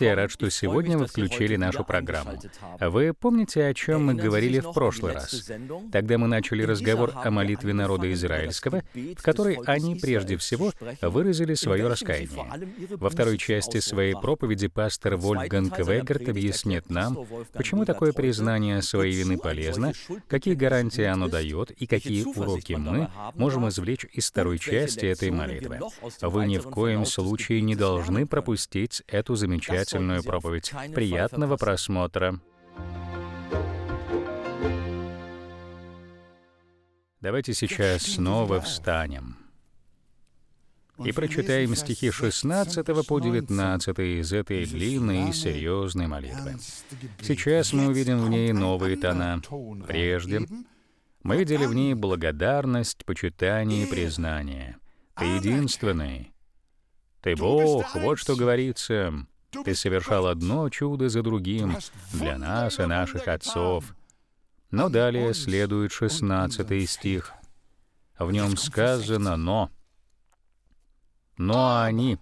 Я рад, что сегодня вы включили нашу программу. Вы помните, о чем мы говорили в прошлый раз? Тогда мы начали разговор о молитве народа израильского, в которой они прежде всего выразили свое раскаяние. Во второй части своей проповеди пастор Вольган Вегарт объяснит нам, почему такое признание своей вины полезно, какие гарантии оно дает и какие уроки мы можем извлечь из второй части этой молитвы. Вы ни в коем случае не должны пропустить эту замечательную зажигательную проповедь. Приятного просмотра. Давайте сейчас снова встанем и прочитаем стихи 16 по 19 из этой длинной и серьезной молитвы. Сейчас мы увидим в ней новые тона. Прежде мы видели в ней благодарность, почитание и признание. Ты единственный. Ты Бог, вот что говорится. Ты совершал одно чудо за другим для нас и наших отцов. Но далее следует 16 стих. В нем сказано «но». Но они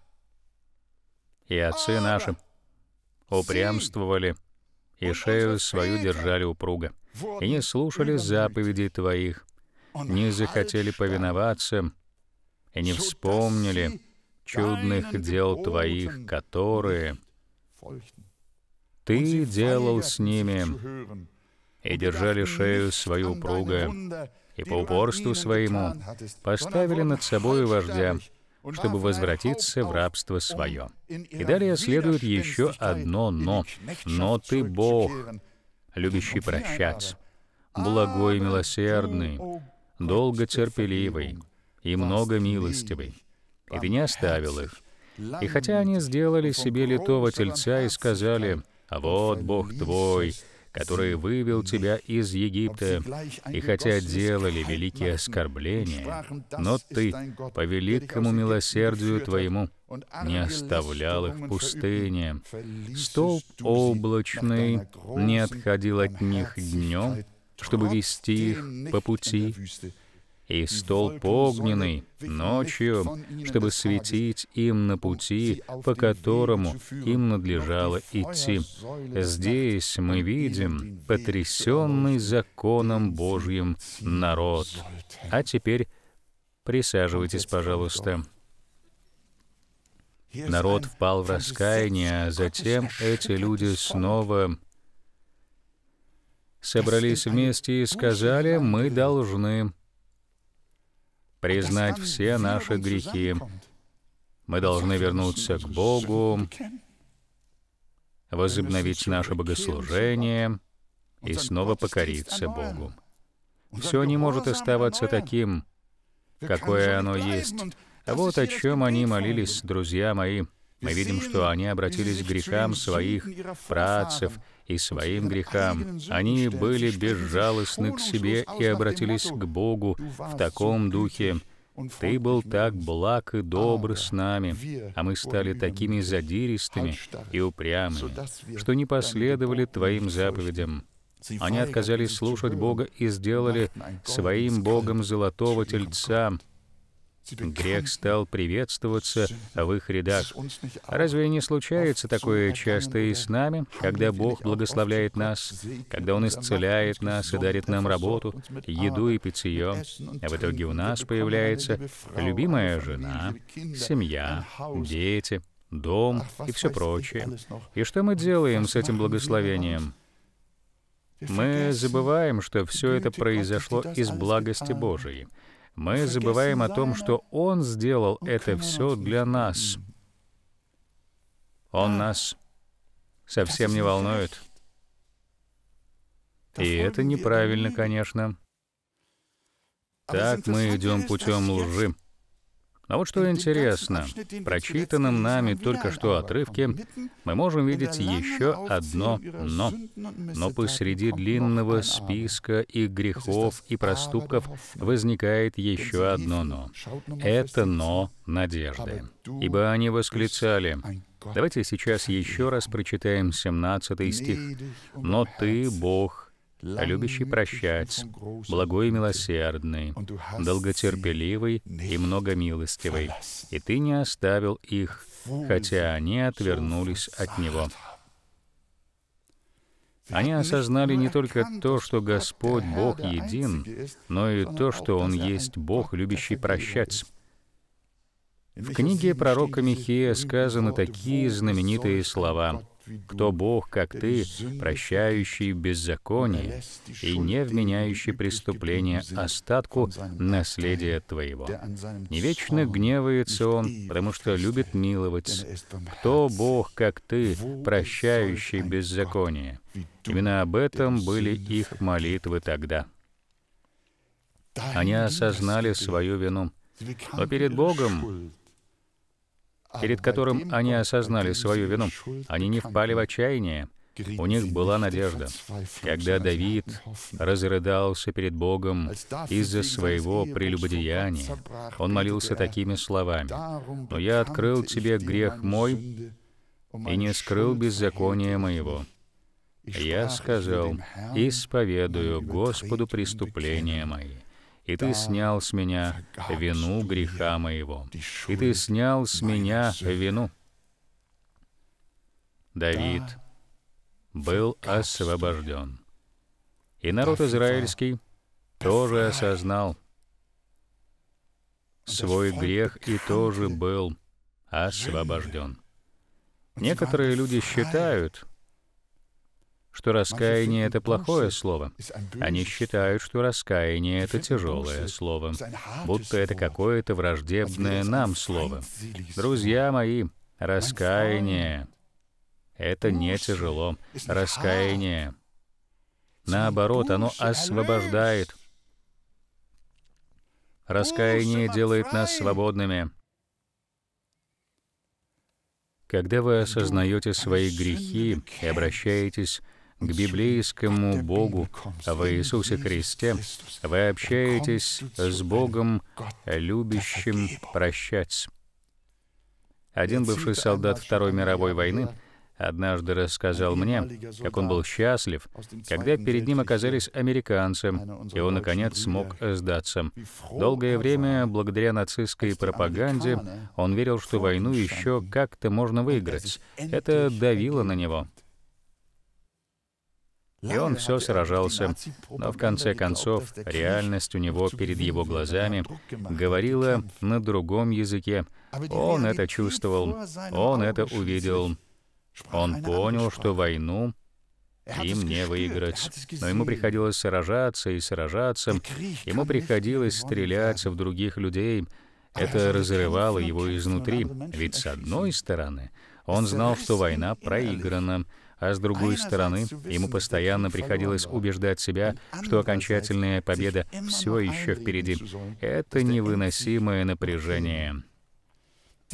и отцы наши упрямствовали и шею свою держали упруго, и не слушали заповедей твоих, не захотели повиноваться, и не вспомнили чудных дел твоих, которые ты делал с ними, и держали шею свою упруга, и по упорству своему поставили над собой вождя, чтобы возвратиться в рабство um свое. И далее следует еще одно «но». «Но ты Бог, любящий прощать, благой и милосердный, долго терпеливый и много милостивый, и ты не оставил их, и хотя они сделали себе литого тельца и сказали, «Вот Бог твой, который вывел тебя из Египта, и хотя делали великие оскорбления, но ты, по великому милосердию твоему, не оставлял их в пустыне. Столб облачный не отходил от них днем, чтобы вести их по пути, и столб огненный ночью, чтобы светить им на пути, по которому им надлежало идти. Здесь мы видим потрясенный законом Божьим народ. А теперь присаживайтесь, пожалуйста. Народ впал в раскаяние, а затем эти люди снова собрались вместе и сказали, мы должны признать все наши грехи. Мы должны вернуться к Богу, возобновить наше богослужение и снова покориться Богу. Все не может оставаться таким, какое оно есть. Вот о чем они молились, друзья мои. Мы видим, что они обратились к грехам своих працев и своим грехам. Они были безжалостны к себе и обратились к Богу в таком духе. Ты был так благ и добр с нами, а мы стали такими задиристыми и упрямыми, что не последовали Твоим заповедям. Они отказались слушать Бога и сделали своим Богом золотого тельца, Грех стал приветствоваться в их рядах. Разве не случается такое часто и с нами, когда Бог благословляет нас, когда Он исцеляет нас и дарит нам работу, еду и питье, а в итоге у нас появляется любимая жена, семья, дети, дом и все прочее. И что мы делаем с этим благословением? Мы забываем, что все это произошло из благости Божией мы забываем о том, что Он сделал это все для нас. Он нас совсем не волнует. И это неправильно, конечно. А так мы идем путем лжи. Но а вот что интересно, в прочитанном нами только что отрывке мы можем видеть еще одно «но». Но посреди длинного списка и грехов, и проступков возникает еще одно «но». Это «но» надежды. Ибо они восклицали, Давайте сейчас еще раз прочитаем 17 стих. «Но Ты, Бог, любящий прощать, благой и милосердный, долготерпеливый и многомилостивый, и Ты не оставил их, хотя они отвернулись от Него». Они осознали не только то, что Господь Бог един, но и то, что Он есть Бог, любящий прощать. В книге пророка Михея сказаны такие знаменитые слова — кто Бог, как ты, прощающий беззаконие и не вменяющий преступление остатку наследия твоего. Не вечно гневается он, потому что любит миловать. Кто Бог, как ты, прощающий беззаконие? Именно об этом были их молитвы тогда. Они осознали свою вину. Но перед Богом перед которым они осознали свою вину, они не впали в отчаяние. У них была надежда. Когда Давид разрыдался перед Богом из-за своего прелюбодеяния, он молился такими словами, «Но я открыл тебе грех мой и не скрыл беззакония моего». Я сказал, «Исповедую Господу преступления мои» и Ты снял с меня вину греха моего, и Ты снял с меня вину. Давид был освобожден. И народ израильский тоже осознал свой грех и тоже был освобожден. Некоторые люди считают, что раскаяние — это плохое слово. Они считают, что раскаяние — это тяжелое слово, будто это какое-то враждебное нам слово. Друзья мои, раскаяние — это не тяжело. Раскаяние, наоборот, оно освобождает. Раскаяние делает нас свободными. Когда вы осознаете свои грехи и обращаетесь к библейскому Богу в Иисусе Христе, вы общаетесь с Богом, любящим прощать. Один бывший солдат Второй мировой войны однажды рассказал мне, как он был счастлив, когда перед ним оказались американцы, и он, наконец, смог сдаться. Долгое время, благодаря нацистской пропаганде, он верил, что войну еще как-то можно выиграть. Это давило на него. И он все сражался, но в конце концов реальность у него перед его глазами говорила на другом языке. Он это чувствовал, он это увидел. Он понял, что войну им не выиграть. Но ему приходилось сражаться и сражаться. Ему приходилось стрелять в других людей. Это разрывало его изнутри. Ведь с одной стороны, он знал, что война проиграна, а с другой стороны, ему постоянно приходилось убеждать себя, что окончательная победа все еще впереди. Это невыносимое напряжение.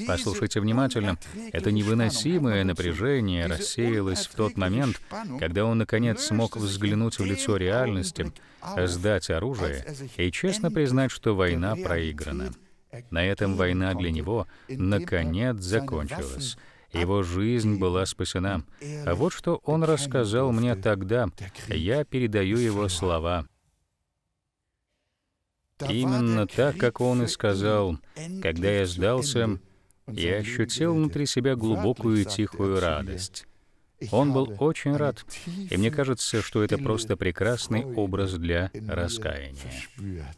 Послушайте внимательно. Это невыносимое напряжение рассеялось в тот момент, когда он, наконец, ну смог взглянуть в лицо реальности, сдать оружие и честно признать, что война проиграна. На этом война для него, наконец, закончилась. Его жизнь была спасена. А вот что он рассказал мне тогда. Я передаю его слова. Именно так, как он и сказал. Когда я сдался, я ощутил внутри себя глубокую и тихую радость. Он был очень рад, и мне кажется, что это просто прекрасный образ для раскаяния.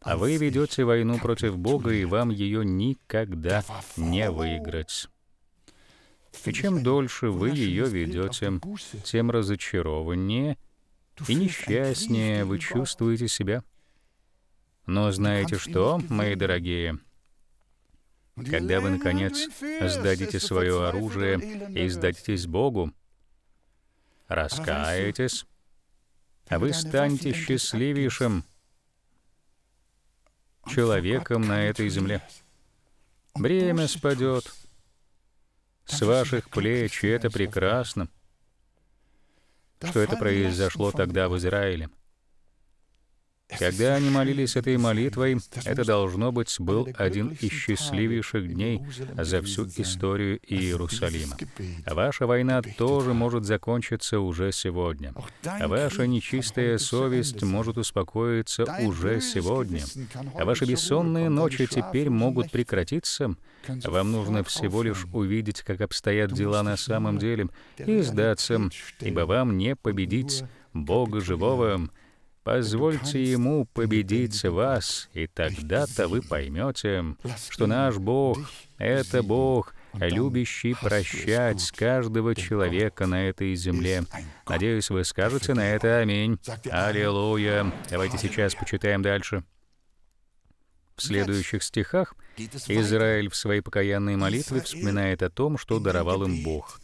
А вы ведете войну против Бога, и вам ее никогда не выиграть. И чем дольше вы ее ведете, тем разочарованнее и несчастнее вы чувствуете себя. Но знаете что, мои дорогие? Когда вы, наконец, сдадите свое оружие и сдадитесь Богу, раскаетесь, вы станете счастливейшим человеком на этой земле. Бремя спадет, с ваших плеч, и это прекрасно, что это произошло тогда в Израиле. Когда они молились этой молитвой, это, должно быть, был один из счастливейших дней за всю историю Иерусалима. Ваша война тоже может закончиться уже сегодня. Ваша нечистая совесть может успокоиться уже сегодня. Ваши бессонные ночи теперь могут прекратиться. Вам нужно всего лишь увидеть, как обстоят дела на самом деле, и сдаться, ибо вам не победить Бога живого, Позвольте Ему победить вас, и тогда-то вы поймете, что наш Бог — это Бог, любящий прощать каждого человека на этой земле. Надеюсь, вы скажете на это «Аминь». Аллилуйя. Давайте сейчас почитаем дальше. В следующих стихах Израиль в своей покаянной молитве вспоминает о том, что даровал им Бог.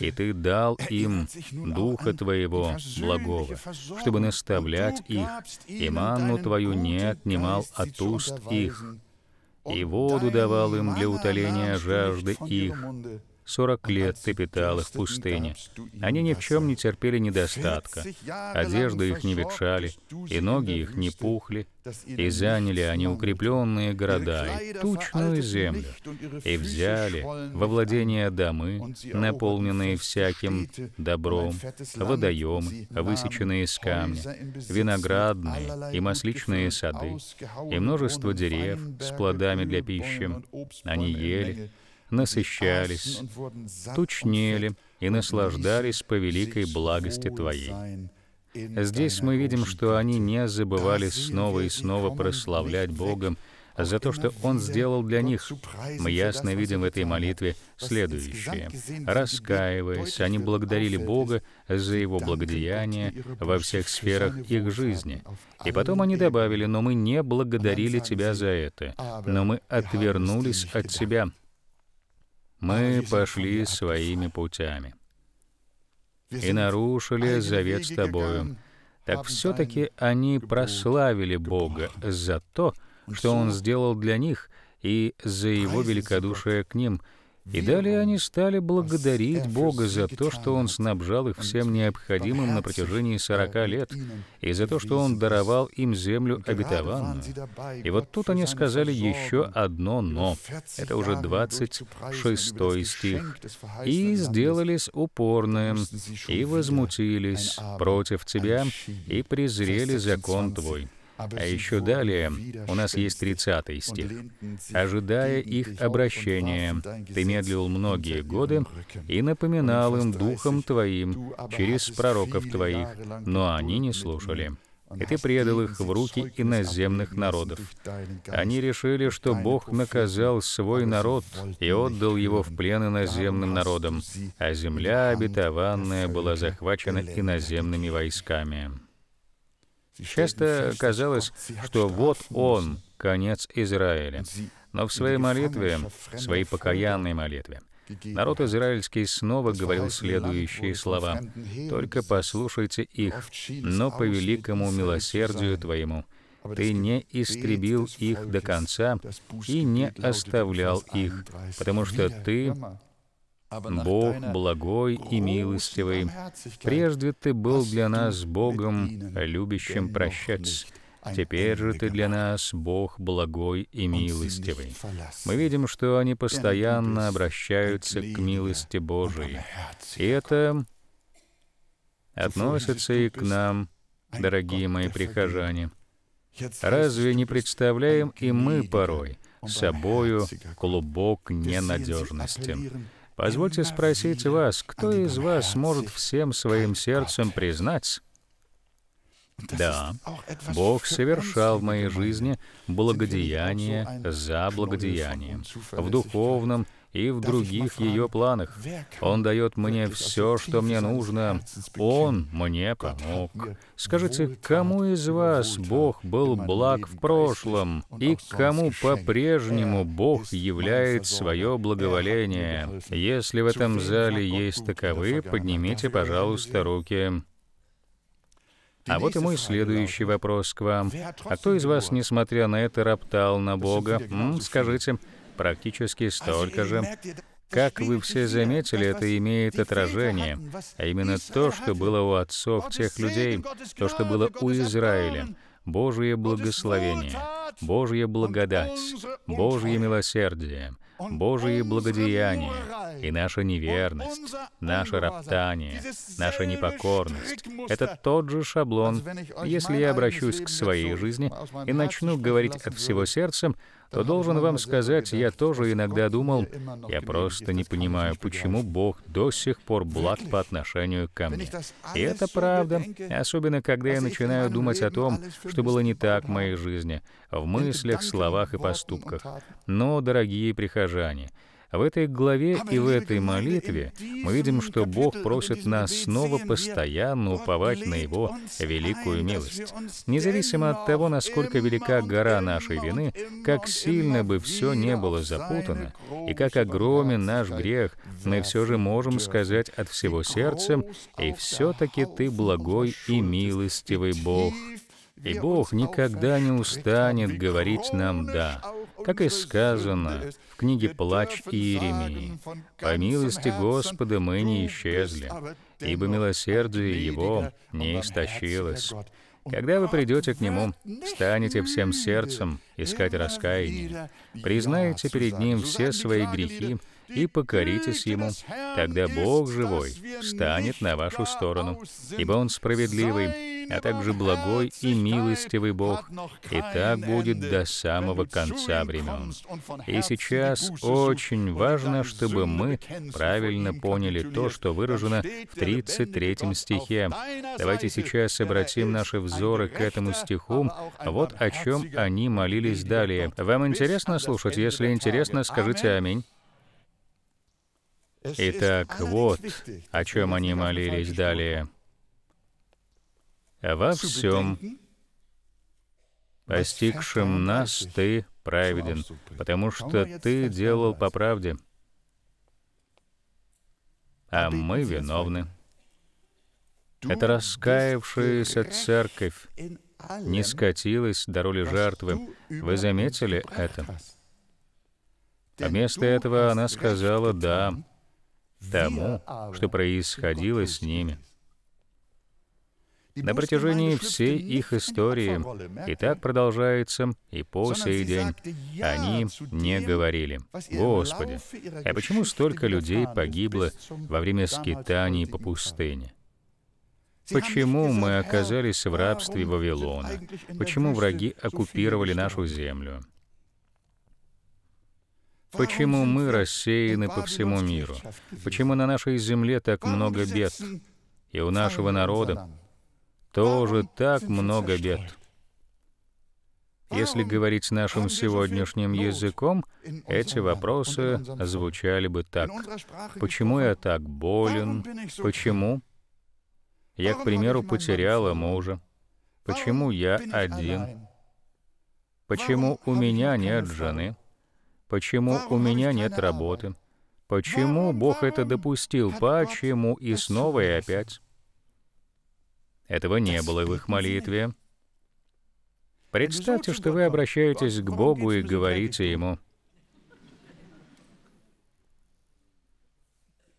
«И ты дал им Духа Твоего благого, чтобы наставлять их, и манну Твою не отнимал от уст их, и воду давал им для утоления жажды их, Сорок лет ты питал их в пустыне. Они ни в чем не терпели недостатка. Одежды их не ветшали, и ноги их не пухли. И заняли они укрепленные города и тучную землю, и взяли во владение домы, наполненные всяким добром, водоемы, высеченные из камня, виноградные и масличные сады, и множество дерев с плодами для пищи. Они ели, насыщались, тучнели и наслаждались по великой благости Твоей. Здесь мы видим, что они не забывали снова и снова прославлять Бога за то, что Он сделал для них. Мы ясно видим в этой молитве следующее. Раскаиваясь, они благодарили Бога за Его благодеяние во всех сферах их жизни. И потом они добавили, но мы не благодарили Тебя за это, но мы отвернулись от Тебя, мы пошли своими путями и нарушили завет с тобою. Так все-таки они прославили Бога за то, ну что Он сделал для них и за Его великодушие к ним — и далее они стали благодарить Бога за то, что Он снабжал их всем необходимым на протяжении 40 лет, и за то, что Он даровал им землю обетованную. И вот тут они сказали еще одно «но». Это уже 26 стих. «И сделались упорным, и возмутились против Тебя, и презрели закон Твой». А еще далее у нас есть 30 стих. «Ожидая их обращения, ты медлил многие годы и напоминал им духом твоим через пророков твоих, но они не слушали» и ты предал их в руки иноземных народов. Они решили, что Бог наказал свой народ и отдал его в плен иноземным народам, а земля обетованная была захвачена иноземными войсками. Часто казалось, что вот он, конец Израиля. Но в своей молитве, в своей покаянной молитве, народ израильский снова говорил следующие слова. «Только послушайте их, но по великому милосердию Твоему». Ты не истребил их до конца и не оставлял их, потому что Ты Бог благой и милостивый, прежде ты был для нас Богом, любящим прощать. А Теперь же ты для нас Бог благой и милостивый. Мы видим, что они постоянно обращаются к милости Божией. И это относится и к нам, дорогие мои прихожане. Разве не представляем и мы порой собою клубок ненадежности? Позвольте спросить вас, кто из вас может всем своим сердцем признать, да, Бог совершал в моей жизни благодеяние за благодеянием, в духовном и в других ее планах. Он дает мне все, что мне нужно. Он мне помог. Скажите, кому из вас Бог был благ в прошлом, и кому по-прежнему Бог являет свое благоволение? Если в этом зале есть таковые, поднимите, пожалуйста, руки. А вот и мой следующий вопрос к вам. А кто из вас, несмотря на это, роптал на Бога? М, скажите, практически столько же. Как вы все заметили, это имеет отражение, а именно то, что было у отцов тех людей, то, что было у Израиля, Божье благословение, Божья благодать, Божье милосердие, Божье благодеяния и наша неверность, наше роптание, наша непокорность — это тот же шаблон. Если я обращусь к своей жизни и начну говорить от всего сердца, то должен вам сказать, я тоже иногда думал, я просто не понимаю, почему Бог до сих пор благ по отношению ко мне. И это правда, особенно когда я начинаю думать о том, что было не так в моей жизни, в мыслях, словах и поступках. Но, дорогие прихожане, в этой главе а и в этой молитве мы видим, что Бог просит нас снова постоянно уповать на Его великую милость. Независимо от того, насколько велика гора нашей вины, как сильно бы все не было запутано, и как огромен наш грех, мы все же можем сказать от всего сердца, «И все-таки Ты благой и милостивый Бог». И Бог никогда не устанет говорить нам «да». Как и сказано в книге «Плач Иеремии», «По милости Господа мы не исчезли, ибо милосердие Его не истощилось». Когда вы придете к Нему, станете всем сердцем искать раскаяние, признаете перед Ним все свои грехи и покоритесь Ему, тогда Бог живой встанет на вашу сторону, ибо Он справедливый, а также благой и милостивый Бог, и так будет до самого конца времен. И сейчас очень важно, чтобы мы правильно поняли то, что выражено в 33 стихе. Давайте сейчас обратим наши взоры к этому стиху. Вот о чем они молились далее. Вам интересно слушать? Если интересно, скажите «Аминь». Итак, вот о чем они молились далее. «Во всем, постигшим нас, Ты праведен, потому что Ты делал по правде, а мы виновны». Это раскаявшаяся церковь не скатилась до роли жертвы. Вы заметили это? А вместо этого она сказала «да» тому, что происходило с ними. На протяжении всей их истории, и так продолжается и по сей день, они не говорили, «Господи, а почему столько людей погибло во время скитаний по пустыне?» Почему мы оказались в рабстве Вавилона? Почему враги оккупировали нашу землю? Почему мы рассеяны по всему миру? Почему на нашей земле так много бед? И у нашего народа тоже так много бед. Если говорить нашим сегодняшним языком, эти вопросы звучали бы так. Почему я так болен? Почему? Я, к примеру, потеряла мужа. Почему я один? Почему у меня нет жены? Почему у меня нет работы? Почему Бог это допустил? Почему? И снова и опять. Этого не было в их молитве. Представьте, что вы обращаетесь к Богу и говорите Ему,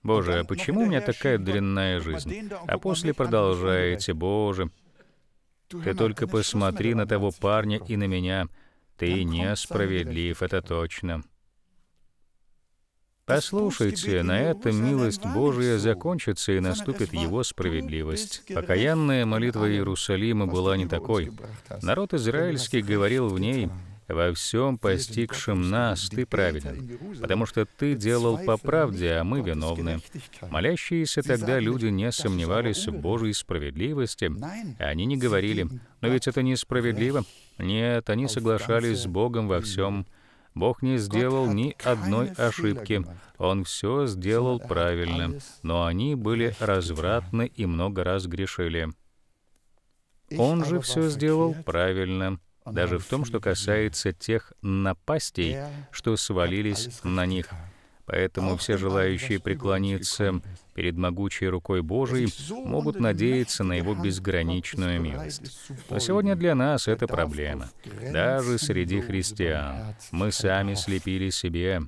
«Боже, а почему у меня такая дрянная жизнь?» А после продолжаете, «Боже, ты только посмотри на того парня и на меня. Ты несправедлив, это точно. Послушайте, на этом милость Божия закончится и наступит его ну, справедливость. Покаянная молитва Иерусалима была не такой. Народ израильский говорил в ней, «Во всем постигшем нас ты праведен, потому что ты делал по правде, а мы виновны». Молящиеся тогда люди не сомневались в Божьей справедливости. Они не говорили, «Но ведь это несправедливо». Нет, они соглашались с Богом во всем. Бог не сделал ни одной ошибки. Он все сделал правильно. Но они были развратны и много раз грешили. Он же все сделал правильно. Даже в том, что касается тех напастей, что свалились на них — Поэтому все желающие преклониться перед могучей рукой Божией могут надеяться на Его безграничную милость. Но сегодня для нас это проблема. Даже среди христиан мы сами слепили себе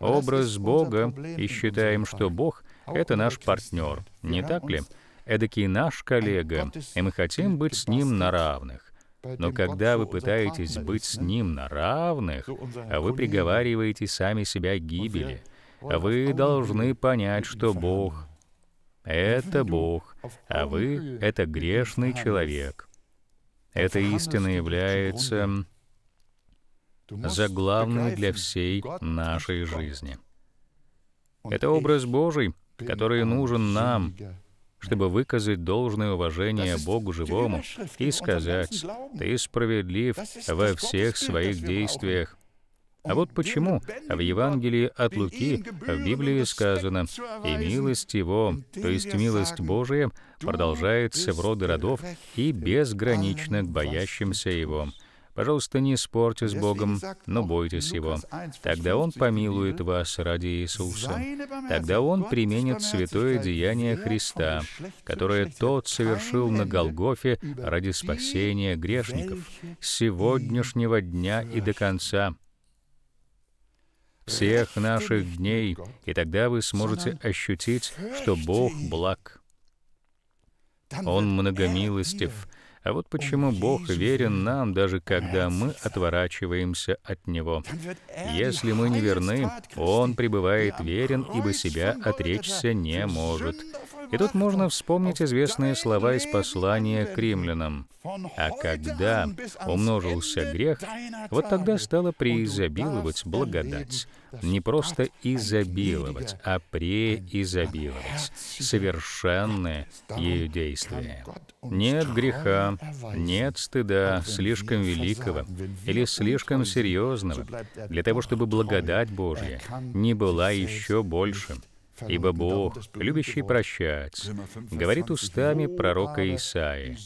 образ Бога и считаем, что Бог — это наш партнер, не так ли? Эдакий наш коллега, и мы хотим быть с ним на равных. Но когда вы пытаетесь быть с Ним на равных, а вы приговариваете сами себя к гибели. Вы должны понять, что Бог — это Бог, а, а вы — это грешный человек. Эта истина является заглавной для всей нашей жизни. Это образ Божий, который нужен нам, чтобы выказать должное уважение Богу живому и сказать, «Ты справедлив во всех своих действиях». А вот почему в Евангелии от Луки, в Библии сказано, «И милость Его, то есть милость Божия, продолжается в роды родов и безгранично к боящимся Его». Пожалуйста, не спорьте с Богом, но бойтесь Его. Тогда Он помилует вас ради Иисуса. Тогда Он применит святое деяние Христа, которое Тот совершил на Голгофе ради спасения грешников, с сегодняшнего дня и до конца всех наших дней, и тогда вы сможете ощутить, что Бог благ. Он многомилостив, а вот почему Бог верен нам, даже когда мы отворачиваемся от Него. Если мы не верны, Он пребывает верен, ибо себя отречься не может. И тут можно вспомнить известные слова из послания к римлянам. «А когда умножился грех, вот тогда стало преизобиловать благодать». Не просто изобиловать, а преизобиловать. Совершенное ее действие. Нет греха, нет стыда слишком великого или слишком серьезного для того, чтобы благодать Божья не была еще больше. Ибо Бог, любящий прощать, говорит устами пророка Исаи,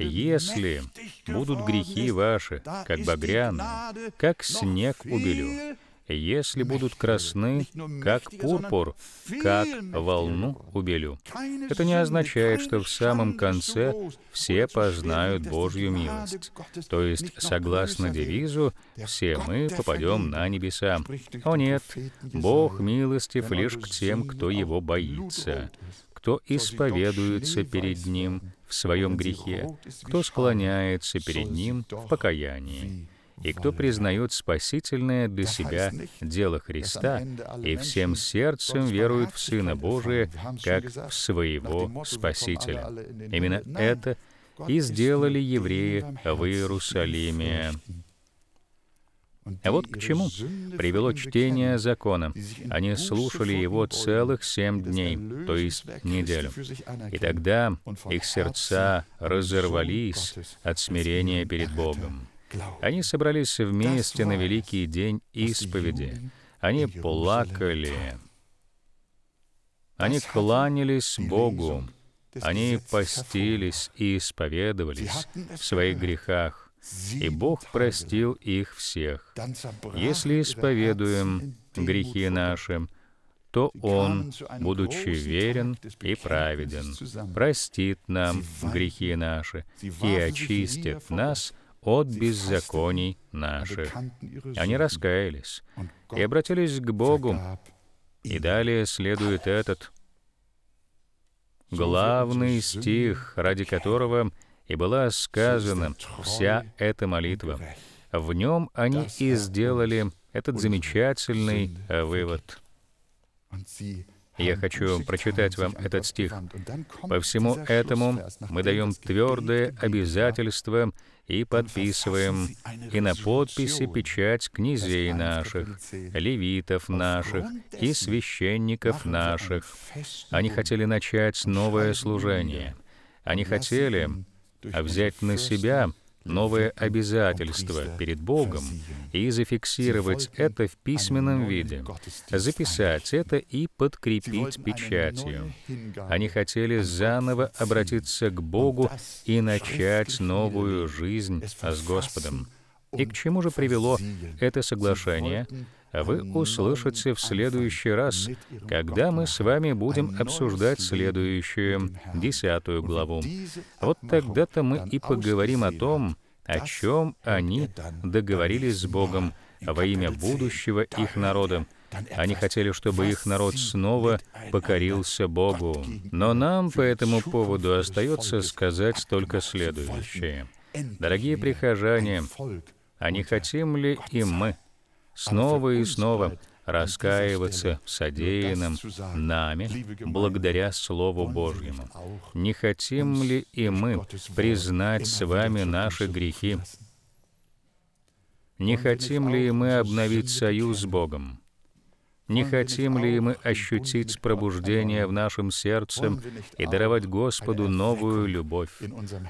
«Если будут грехи ваши, как багряны, как снег убелю, если будут красны, как пурпур, как волну убелю. Это не означает, что в самом конце все познают Божью милость. То есть, согласно девизу, все мы попадем на небеса. О нет, Бог милостив лишь к тем, кто Его боится, кто исповедуется перед Ним в своем грехе, кто склоняется перед Ним в покаянии и кто признает спасительное для себя дело Христа и всем сердцем верует в Сына Божия, как в своего Спасителя. Именно это и сделали евреи в Иерусалиме. А вот к чему привело чтение закона. Они слушали его целых семь дней, то есть неделю. И тогда их сердца разорвались от смирения перед Богом. Они собрались вместе на великий день исповеди. Они плакали. Они кланялись Богу. Они постились и исповедовались в своих грехах. И Бог простил их всех. Если исповедуем грехи наши, то Он, будучи верен и праведен, простит нам грехи наши и очистит нас от беззаконий наших. Они раскаялись и обратились к Богу. И далее следует этот главный стих, ради которого и была сказана вся эта молитва. В нем они и сделали этот замечательный вывод. Я хочу прочитать вам этот стих. «По всему этому мы даем твердое обязательство и подписываем, и на подписи печать князей наших, левитов наших и священников наших. Они хотели начать новое служение. Они хотели взять на себя новое обязательство перед Богом и зафиксировать это в письменном виде, записать это и подкрепить печатью. Они хотели заново обратиться к Богу и начать новую жизнь с Господом. И к чему же привело это соглашение? вы услышите в следующий раз, когда мы с вами будем обсуждать следующую, десятую главу. Вот тогда-то мы и поговорим о том, о чем они договорились с Богом во имя будущего их народа. Они хотели, чтобы их народ снова покорился Богу. Но нам по этому поводу остается сказать только следующее. Дорогие прихожане, а не хотим ли и мы снова и снова раскаиваться в содеянном нами благодаря Слову Божьему. Не хотим ли и мы признать с вами наши грехи? Не хотим ли мы обновить союз с Богом? Не хотим ли мы ощутить пробуждение в нашем сердце и даровать Господу новую любовь,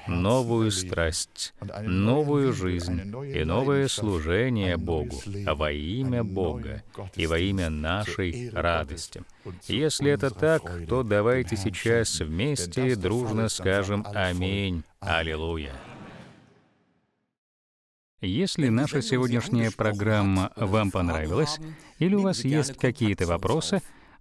новую страсть, новую жизнь и новое служение Богу во имя Бога и во имя нашей радости? Если это так, то давайте сейчас вместе дружно скажем «Аминь». Аллилуйя. Если наша сегодняшняя программа вам понравилась, или у вас есть какие-то вопросы,